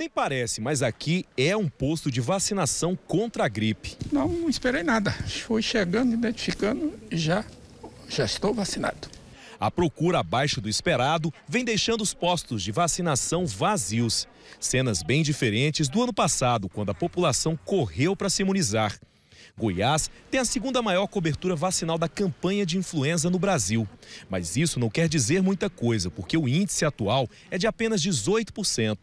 Nem parece, mas aqui é um posto de vacinação contra a gripe. Não, esperei nada. Fui chegando, identificando e já, já estou vacinado. A procura abaixo do esperado vem deixando os postos de vacinação vazios. Cenas bem diferentes do ano passado, quando a população correu para se imunizar. Goiás tem a segunda maior cobertura vacinal da campanha de influenza no Brasil. Mas isso não quer dizer muita coisa, porque o índice atual é de apenas 18%.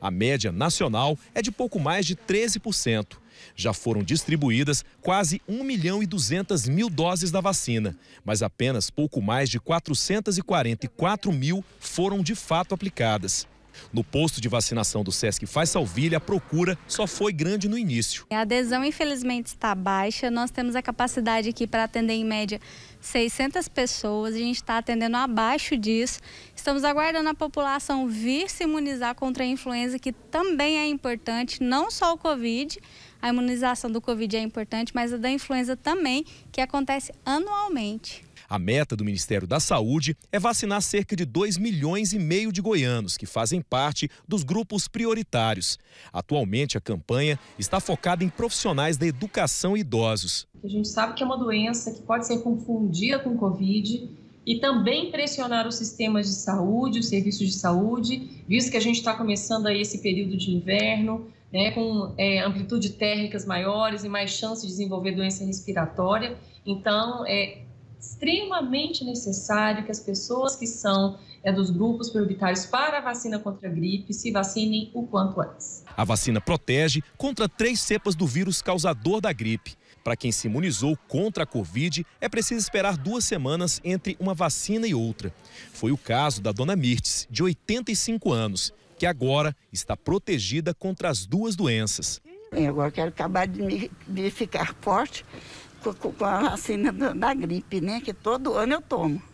A média nacional é de pouco mais de 13%. Já foram distribuídas quase 1 milhão e 200 mil doses da vacina, mas apenas pouco mais de 444 mil foram de fato aplicadas. No posto de vacinação do Sesc Faz Salvilha, a procura só foi grande no início. A adesão, infelizmente, está baixa. Nós temos a capacidade aqui para atender, em média, 600 pessoas. A gente está atendendo abaixo disso. Estamos aguardando a população vir se imunizar contra a influenza, que também é importante, não só o Covid. A imunização do Covid é importante, mas a da influenza também, que acontece anualmente. A meta do Ministério da Saúde é vacinar cerca de 2 milhões e meio de goianos que fazem parte dos grupos prioritários. Atualmente, a campanha está focada em profissionais da educação e idosos. A gente sabe que é uma doença que pode ser confundida com Covid e também pressionar os sistemas de saúde, os serviços de saúde, visto que a gente está começando aí esse período de inverno, né, com é, amplitude térmicas maiores e mais chance de desenvolver doença respiratória. Então, é, extremamente necessário que as pessoas que são é, dos grupos prioritários para a vacina contra a gripe se vacinem o quanto antes. A vacina protege contra três cepas do vírus causador da gripe. Para quem se imunizou contra a Covid, é preciso esperar duas semanas entre uma vacina e outra. Foi o caso da dona Mirtes, de 85 anos, que agora está protegida contra as duas doenças. Eu agora quero acabar de, me, de ficar forte com, com a vacina da, da gripe, né? Que todo ano eu tomo.